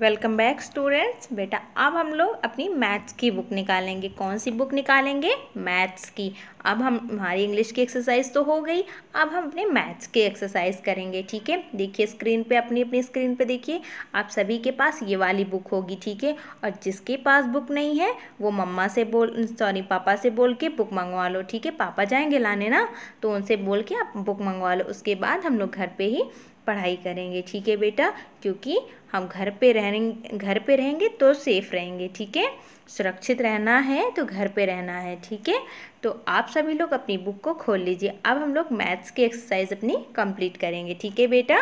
welcome back students बेटा अब हम लोग अपनी मैथ्स की बुक निकालेंगे कौन सी बुक निकालेंगे मैथ्स की अब हम हमारी इंग्लिश की एक्सरसाइज तो हो गई अब हम अपने मैथ्स की एक्सरसाइज करेंगे ठीक है देखिए स्क्रीन पे अपनी अपनी स्क्रीन पे देखिए आप सभी के पास ये वाली बुक होगी ठीक है और जिसके पास बुक नहीं है वो मम्मा से बोल सॉरी पापा से बोल के बुक मंगवा लो ठीक है पापा जाएंगे लाने ना तो उनसे बोल के आप बुक मंगवा लो उसके बाद हम लोग घर पर ही पढ़ाई करेंगे ठीक है बेटा क्योंकि हम घर पे रहेंगे घर पे रहेंगे तो सेफ रहेंगे ठीक है सुरक्षित रहना है तो घर पे रहना है ठीक है तो आप सभी लोग अपनी बुक को खोल लीजिए अब हम लोग मैथ्स की एक्सरसाइज अपनी कंप्लीट करेंगे ठीक है बेटा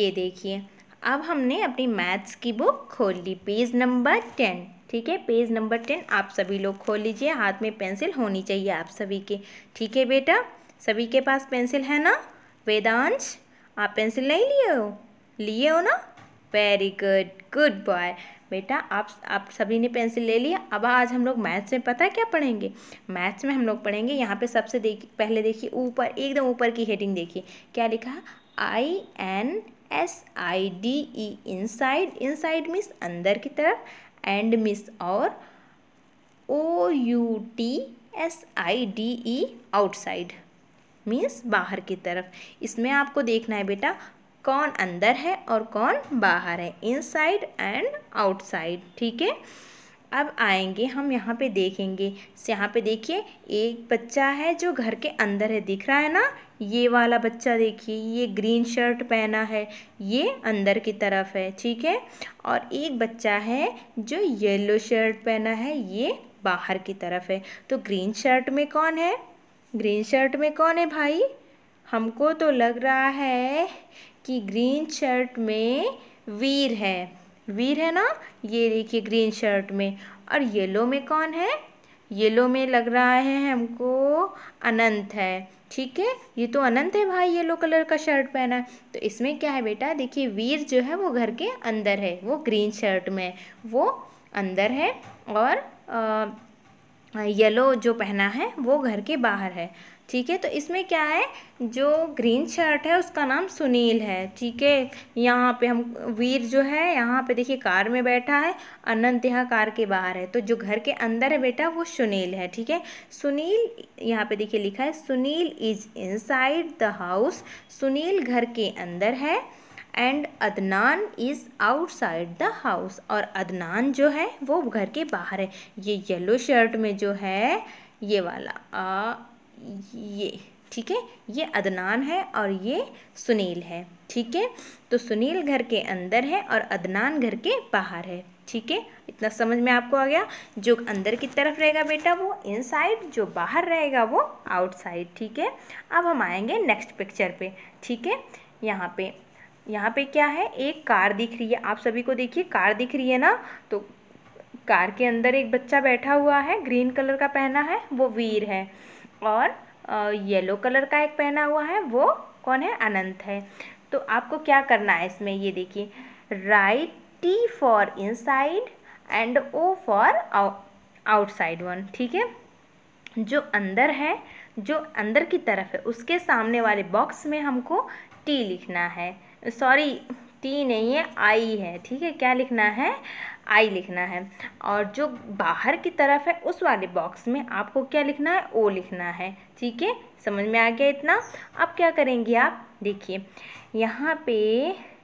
ये देखिए अब हमने अपनी मैथ्स की बुक खोल ली पेज नंबर टेन ठीक है पेज नंबर टेन आप सभी लोग खोल लीजिए हाथ में पेंसिल होनी चाहिए आप सभी के ठीक है बेटा सभी के पास पेंसिल है ना वेदांश आप पेंसिल नहीं लिए हो लिए हो ना वेरी गुड गुड बॉय बेटा आप आप सभी ने पेंसिल ले लिया अब आज हम लोग मैथ्स में पता है क्या पढ़ेंगे मैथ्स में हम लोग पढ़ेंगे यहाँ पे सबसे देख पहले देखिए ऊपर एकदम ऊपर की हेडिंग देखिए क्या लिखा I N S I D E inside inside means अंदर की तरफ एंड मिस और O U T S I D E outside means बाहर की तरफ इसमें आपको देखना है बेटा कौन अंदर है और कौन बाहर है इनसाइड एंड आउटसाइड ठीक है अब आएंगे हम यहाँ पे देखेंगे यहाँ पे देखिए एक बच्चा है जो घर के अंदर है दिख रहा है ना ये वाला बच्चा देखिए ये ग्रीन शर्ट पहना है ये अंदर की तरफ है ठीक है और एक बच्चा है जो येलो शर्ट पहना है ये बाहर की तरफ है तो ग्रीन शर्ट में कौन है ग्रीन शर्ट में कौन है भाई हमको तो लग रहा है कि ग्रीन शर्ट में वीर है वीर है ना ये देखिए ग्रीन शर्ट में और येलो में कौन है येलो में लग रहा है हमको अनंत है ठीक है ये तो अनंत है भाई येलो कलर का शर्ट पहना है तो इसमें क्या है बेटा देखिए वीर जो है वो घर के अंदर है वो ग्रीन शर्ट में वो अंदर है और आ, येलो जो पहना है वो घर के बाहर है ठीक है तो इसमें क्या है जो ग्रीन शर्ट है उसका नाम सुनील है ठीक है यहाँ पे हम वीर जो है यहाँ पे देखिए कार में बैठा है अनंत यहाँ कार के बाहर है तो जो घर के अंदर है बेटा वो सुनील है ठीक है सुनील यहाँ पे देखिए लिखा है Sunil is inside the house Sunil घर के अंदर है and Adnan is outside the house और अदनान जो है वो घर के बाहर है ये येलो शर्ट में जो है ये वाला आ, ये ठीक है ये अदनान है और ये सुनील है ठीक है तो सुनील घर के अंदर है और अदनान घर के बाहर है ठीक है इतना समझ में आपको आ गया जो अंदर की तरफ रहेगा बेटा वो इनसाइड जो बाहर रहेगा वो आउटसाइड ठीक है अब हम आएंगे नेक्स्ट पिक्चर पे ठीक है यहाँ पे यहाँ पे क्या है एक कार दिख रही है आप सभी को देखिए कार दिख रही है ना तो कार के अंदर एक बच्चा बैठा हुआ है ग्रीन कलर का पहना है वो वीर है और येलो कलर का एक पहना हुआ है वो कौन है अनंत है तो आपको क्या करना है इसमें ये देखिए right T for inside and O for outside one ठीक है जो अंदर है जो अंदर की तरफ है उसके सामने वाले बॉक्स में हमको टी लिखना है सॉरी टी नहीं है आई है ठीक है क्या लिखना है आई लिखना है और जो बाहर की तरफ है उस वाले बॉक्स में आपको क्या लिखना है ओ लिखना है ठीक है समझ में आ गया इतना अब क्या करेंगे आप देखिए यहाँ पे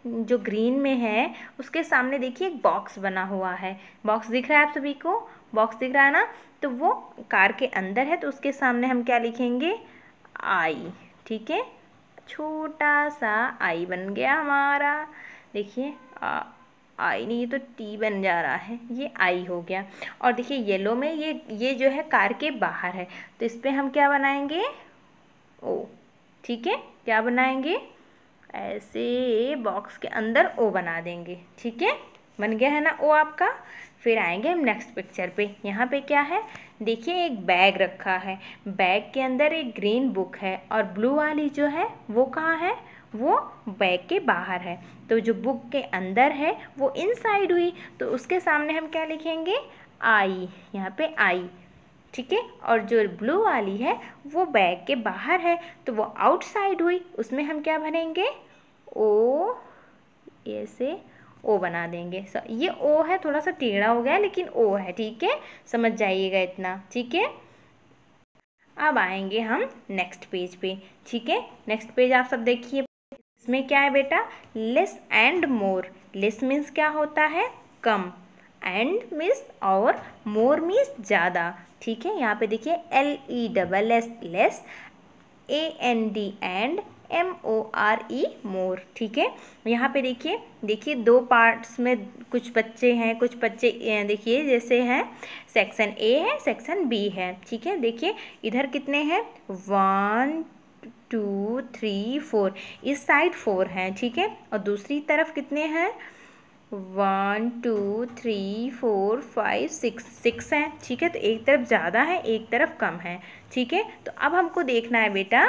जो ग्रीन में है उसके सामने देखिए एक बॉक्स बना हुआ है बॉक्स दिख रहा है आप सभी को बॉक्स दिख रहा है ना तो वो कार के अंदर है तो उसके सामने हम क्या लिखेंगे आई ठीक है छोटा सा आई बन गया हमारा देखिए आई नहीं ये तो टी बन जा रहा है ये आई हो गया और देखिए येलो में ये ये जो है कार के बाहर है तो इस पर हम क्या बनाएंगे ओ ठीक है क्या बनाएंगे ऐसे बॉक्स के अंदर ओ बना देंगे ठीक है बन गया है ना ओ आपका फिर आएंगे हम नेक्स्ट पिक्चर पे यहाँ पे क्या है देखिए एक बैग रखा है बैग के अंदर एक ग्रीन बुक है और ब्लू वाली जो है वो कहाँ है वो बैग के बाहर है तो जो बुक के अंदर है वो इनसाइड हुई तो उसके सामने हम क्या लिखेंगे आई यहाँ पे आई ठीक है और जो ब्लू वाली है वो बैग के बाहर है तो वो आउटसाइड हुई उसमें हम क्या भरेंगे ओ ऐसे ओ बना देंगे ये ओ है थोड़ा सा टेढ़ा हो गया लेकिन ओ है ठीक है समझ जाइएगा इतना ठीक है अब आएंगे हम नेक्स्ट पेज पे ठीक है नेक्स्ट पेज आप सब देखिए इसमें क्या है बेटा less and more less means क्या होता है कम एंड मीन्स और मोर मीन्स ज़्यादा ठीक है यहाँ पे देखिए L E double S less A N D and M O R E more ठीक है यहाँ पे देखिए देखिए दो पार्ट्स में कुछ बच्चे हैं कुछ बच्चे देखिए जैसे हैं सेक्शन ए है सेक्शन बी है ठीक है देखिए इधर कितने हैं वन टू थ्री फोर इस साइड फोर हैं ठीक है और दूसरी तरफ कितने हैं one two three four five six six हैं ठीक है तो एक तरफ ज़्यादा है एक तरफ कम है ठीक है तो अब हमको देखना है बेटा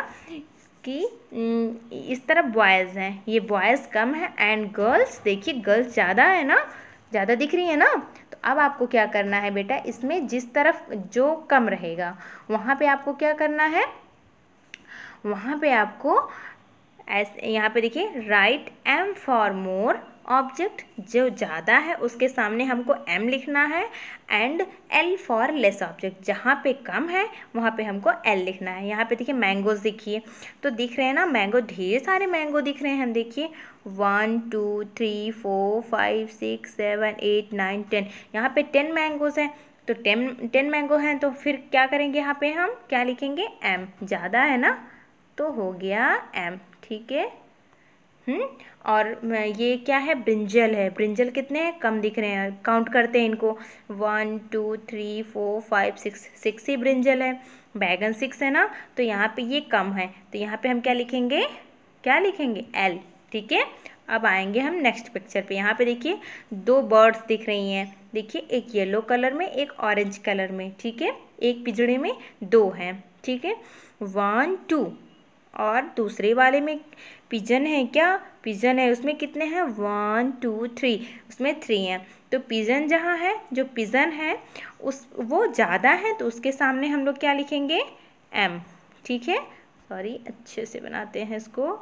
कि इस तरफ बॉयज़ हैं ये बॉयज़ कम है एंड गर्ल्स देखिए गर्ल्स ज़्यादा है ना ज़्यादा दिख रही है ना तो अब आपको क्या करना है बेटा इसमें जिस तरफ जो कम रहेगा वहाँ पे आपको क्या करना है वहाँ पे आपको ऐसे यहाँ पे देखिए right M for more object जो ज़्यादा है उसके सामने हमको एम लिखना है and L for less object जहाँ पे कम है वहाँ पे हमको एल लिखना है यहाँ पे देखिए मैंगोज देखिए तो दिख रहे हैं ना मैंगो ढेर सारे मैंगो दिख रहे हैं हम देखिए one two three four five six seven eight nine ten यहाँ पे टेन मैंगोज हैं तो टेन टेन मैंगो हैं तो फिर क्या करेंगे यहाँ पे हम क्या लिखेंगे एम ज़्यादा है ना तो हो गया एम ठीक है हम्म, और ये क्या है ब्रिंजल है ब्रिंजल कितने हैं कम दिख रहे हैं काउंट करते हैं इनको one two three four five six six ही ब्रिंजल है बैगन सिक्स है ना तो यहाँ पे ये कम है तो यहाँ पे हम क्या लिखेंगे क्या लिखेंगे एल ठीक है अब आएंगे हम नेक्स्ट पिक्चर पे यहाँ पे देखिए दो बर्ड्स दिख रही हैं देखिए एक येलो कलर में एक ऑरेंज कलर में ठीक है एक पिजड़े में दो हैं ठीक है वन टू और दूसरे वाले में पिजन है क्या पिजन है उसमें कितने हैं वन टू थ्री उसमें थ्री हैं तो पिजन जहाँ है जो पिजन है उस वो ज़्यादा है तो उसके सामने हम लोग क्या लिखेंगे एम ठीक है सॉरी अच्छे से बनाते हैं इसको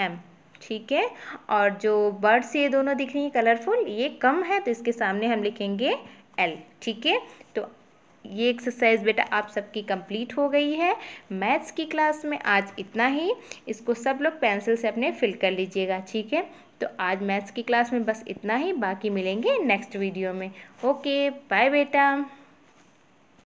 एम ठीक है और जो बर्ड्स ये दोनों दिख रही हैं कलरफुल ये कम है तो इसके सामने हम लिखेंगे एल ठीक है तो ये एक्सरसाइज बेटा आप सबकी कंप्लीट हो गई है मैथ्स की क्लास में आज इतना ही इसको सब लोग पेंसिल से अपने फिल कर लीजिएगा ठीक है तो आज मैथ्स की क्लास में बस इतना ही बाकी मिलेंगे नेक्स्ट वीडियो में ओके बाय बेटा